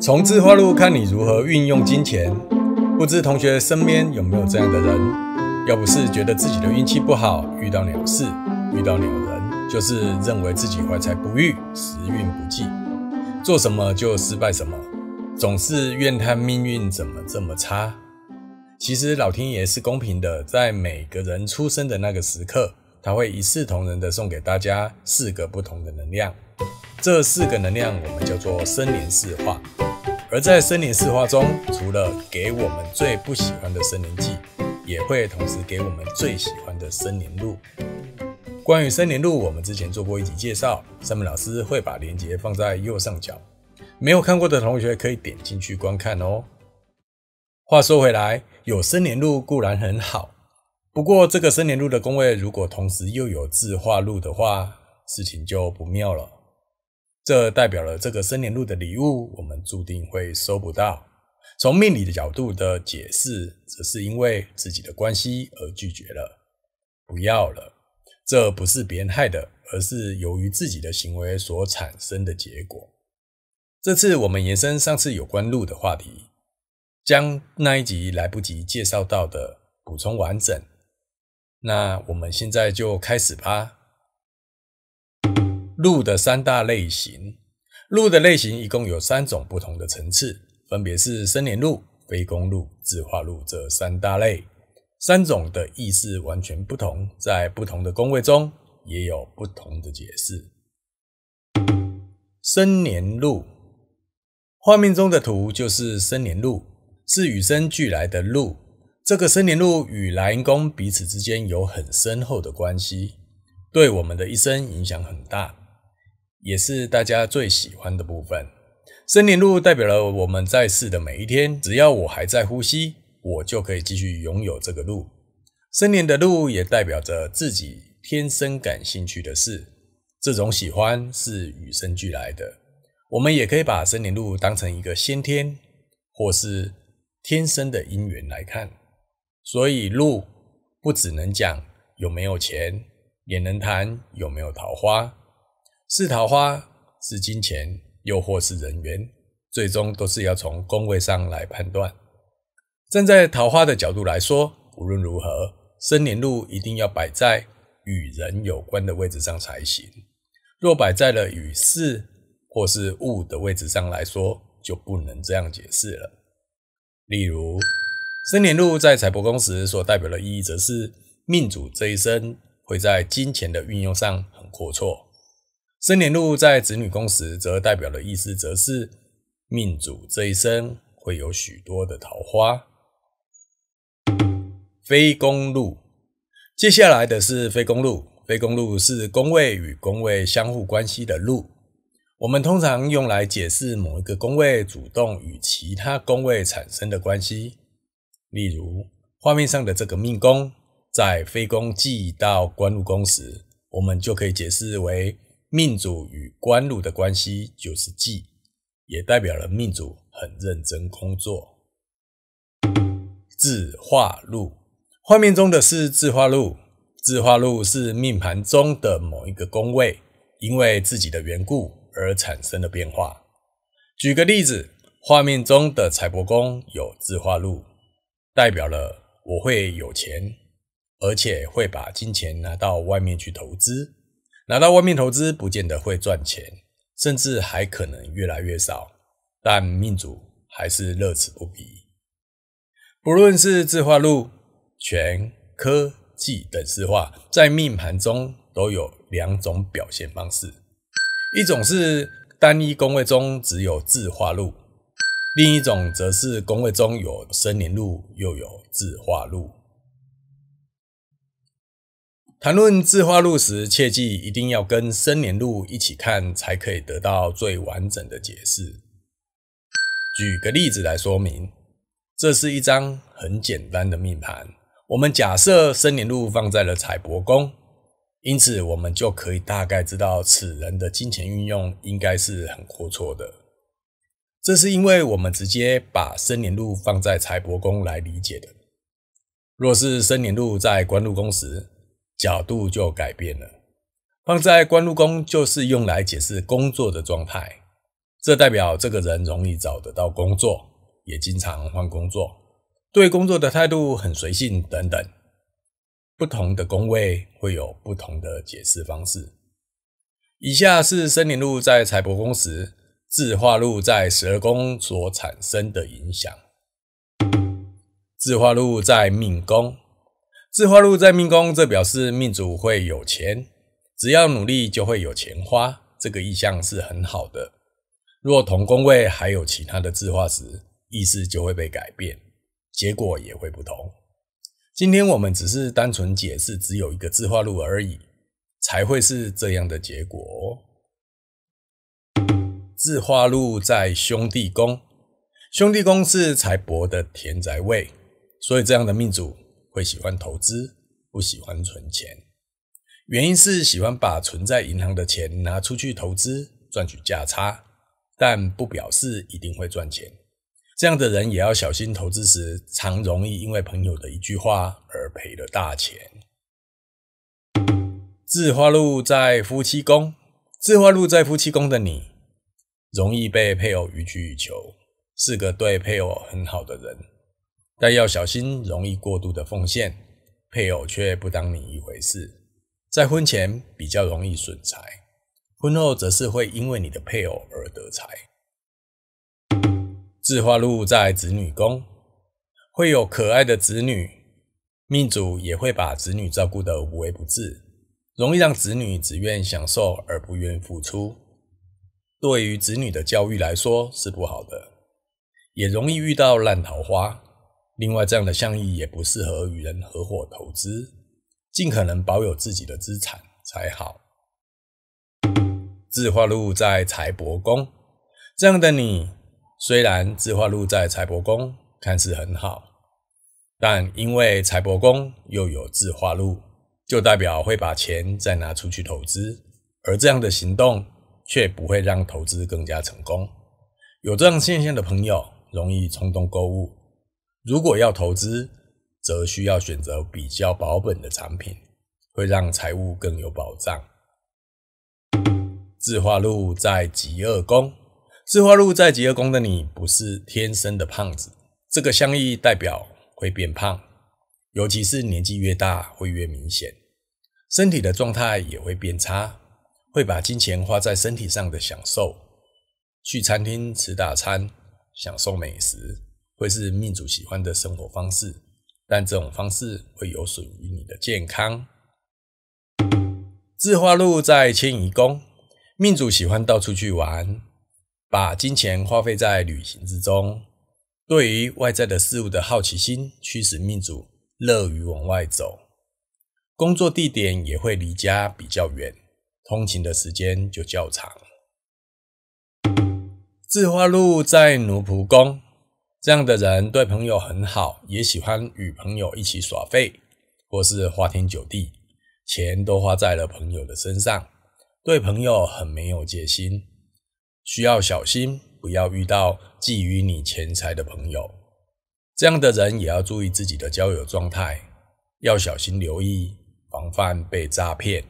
从字画路看你如何运用金钱。不知同学身边有没有这样的人？要不是觉得自己的运气不好，遇到鸟事，遇到鸟人，就是认为自己怀才不遇，时运不济，做什么就失败什么，总是怨叹命运怎么这么差。其实老天爷是公平的，在每个人出生的那个时刻，他会一视同仁的送给大家四个不同的能量。这四个能量我们叫做生年四化。而在森林四化中，除了给我们最不喜欢的森林忌，也会同时给我们最喜欢的森林禄。关于森林禄，我们之前做过一集介绍，三本老师会把链接放在右上角，没有看过的同学可以点进去观看哦。话说回来，有森林禄固然很好，不过这个森林禄的工位如果同时又有自化禄的话，事情就不妙了。这代表了这个生年禄的礼物，我们注定会收不到。从命理的角度的解释，则是因为自己的关系而拒绝了，不要了。这不是别人害的，而是由于自己的行为所产生的结果。这次我们延伸上次有关禄的话题，将那一集来不及介绍到的补充完整。那我们现在就开始吧。鹿的三大类型，鹿的类型一共有三种不同的层次，分别是生年鹿、非公路、自化路这三大类，三种的意思完全不同，在不同的宫位中也有不同的解释。生年鹿，画面中的图就是生年鹿，是与生俱来的鹿。这个生年鹿与茵宫彼此之间有很深厚的关系，对我们的一生影响很大。也是大家最喜欢的部分。森林鹿代表了我们在世的每一天，只要我还在呼吸，我就可以继续拥有这个鹿。森林的鹿也代表着自己天生感兴趣的事，这种喜欢是与生俱来的。我们也可以把森林鹿当成一个先天或是天生的因缘来看。所以，鹿不只能讲有没有钱，也能谈有没有桃花。是桃花，是金钱，又或是人缘，最终都是要从宫位上来判断。站在桃花的角度来说，无论如何，生年路一定要摆在与人有关的位置上才行。若摆在了与事或是物的位置上来说，就不能这样解释了。例如，生年路在财帛宫时所代表的意义，则是命主这一生会在金钱的运用上很阔绰。生年禄在子女宫时，则代表的意思则是命主这一生会有许多的桃花。非公路，接下来的是非公路。非公路是宫位与宫位相互关系的路，我们通常用来解释某一个宫位主动与其他宫位产生的关系。例如画面上的这个命宫，在非宫忌到官禄宫时，我们就可以解释为。命主与官禄的关系就是忌，也代表了命主很认真工作。字化禄，画面中的是字化禄。字化禄是命盘中的某一个宫位，因为自己的缘故而产生的变化。举个例子，画面中的财帛宫有字化禄，代表了我会有钱，而且会把金钱拿到外面去投资。拿到外面投资不见得会赚钱，甚至还可能越来越少，但命主还是乐此不疲。不论是字画路、全科技等字化，在命盘中都有两种表现方式：一种是单一宫位中只有字画路，另一种则是宫位中有生年路又有字画路。谈论字画路时，切记一定要跟生年路一起看，才可以得到最完整的解释。举个例子来说明，这是一张很简单的命盘。我们假设生年路放在了财帛宫，因此我们就可以大概知道此人的金钱运用应该是很阔绰的。这是因为我们直接把生年路放在财帛宫来理解的。若是生年路在官禄宫时，角度就改变了。放在官禄宫就是用来解释工作的状态，这代表这个人容易找得到工作，也经常换工作，对工作的态度很随性等等。不同的宫位会有不同的解释方式。以下是森林禄在财帛宫时，字化禄在十二宫所产生的影响。字化禄在命宫。字画路在命宫，这表示命主会有钱，只要努力就会有钱花，这个意象是很好的。若同宫位还有其他的字画时，意思就会被改变，结果也会不同。今天我们只是单纯解释，只有一个字画路而已，才会是这样的结果。字画路在兄弟宫，兄弟宫是财帛的田宅位，所以这样的命主。会喜欢投资，不喜欢存钱，原因是喜欢把存在银行的钱拿出去投资，赚取价差，但不表示一定会赚钱。这样的人也要小心，投资时常容易因为朋友的一句话而赔了大钱。字花露在夫妻宫，字花露在夫妻宫的你，容易被配偶予取予求，是个对配偶很好的人。但要小心，容易过度的奉献，配偶却不当你一回事。在婚前比较容易损财，婚后则是会因为你的配偶而得财。字画禄在子女宫，会有可爱的子女，命主也会把子女照顾得无微不至，容易让子女只愿享受而不愿付出，对于子女的教育来说是不好的，也容易遇到烂桃花。另外，这样的相意也不适合与人合伙投资，尽可能保有自己的资产才好。字画禄在财帛宫，这样的你虽然字画禄在财帛宫看似很好，但因为财帛宫又有字画禄，就代表会把钱再拿出去投资，而这样的行动却不会让投资更加成功。有这样现象的朋友，容易冲动购物。如果要投资，则需要选择比较保本的产品，会让财务更有保障。自化路在吉恶宫，自化路在吉恶宫的你不是天生的胖子。这个相意代表会变胖，尤其是年纪越大，会越明显。身体的状态也会变差，会把金钱花在身体上的享受，去餐厅吃大餐，享受美食。会是命主喜欢的生活方式，但这种方式会有损于你的健康。自化禄在迁移宫，命主喜欢到处去玩，把金钱花费在旅行之中。对于外在的事物的好奇心驱使命主乐于往外走，工作地点也会离家比较远，通勤的时间就较长。自化禄在奴仆宫。这样的人对朋友很好，也喜欢与朋友一起耍废，或是花天酒地，钱都花在了朋友的身上，对朋友很没有戒心，需要小心不要遇到觊觎你钱财的朋友。这样的人也要注意自己的交友状态，要小心留意，防范被诈骗。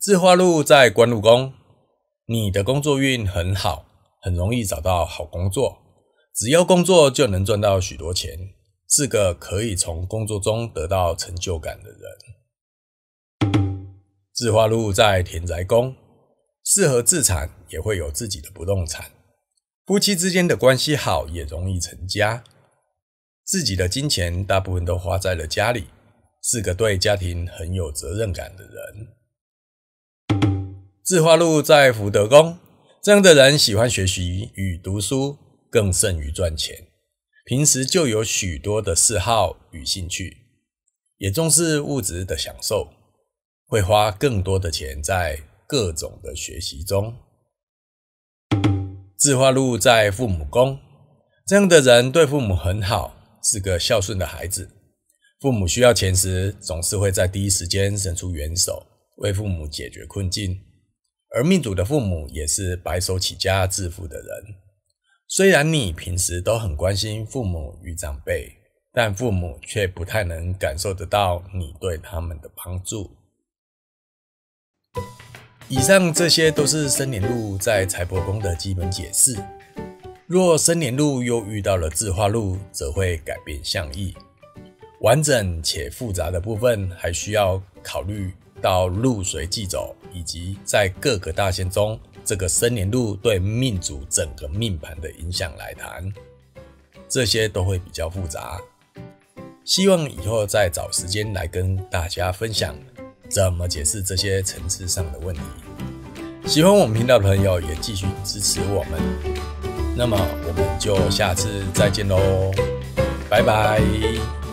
自化路在官禄宫，你的工作运很好。很容易找到好工作，只要工作就能赚到许多钱，是个可以从工作中得到成就感的人。自化禄在田宅宫，适合自产也会有自己的不动产，夫妻之间的关系好，也容易成家。自己的金钱大部分都花在了家里，是个对家庭很有责任感的人。自化禄在福德宫。这样的人喜欢学习与读书，更胜于赚钱。平时就有许多的嗜好与兴趣，也重视物质的享受，会花更多的钱在各种的学习中。字画路在父母宫，这样的人对父母很好，是个孝顺的孩子。父母需要钱时，总是会在第一时间伸出援手，为父母解决困境。而命主的父母也是白手起家致富的人。虽然你平时都很关心父母与长辈，但父母却不太能感受得到你对他们的帮助。以上这些都是生年禄在财帛宫的基本解释。若生年禄又遇到了字化禄，则会改变相意。完整且复杂的部分还需要考虑。到入水即走，以及在各个大限中，这个生年路对命主整个命盘的影响来谈，这些都会比较复杂。希望以后再找时间来跟大家分享怎么解释这些层次上的问题。喜欢我们频道的朋友也继续支持我们。那么我们就下次再见喽，拜拜。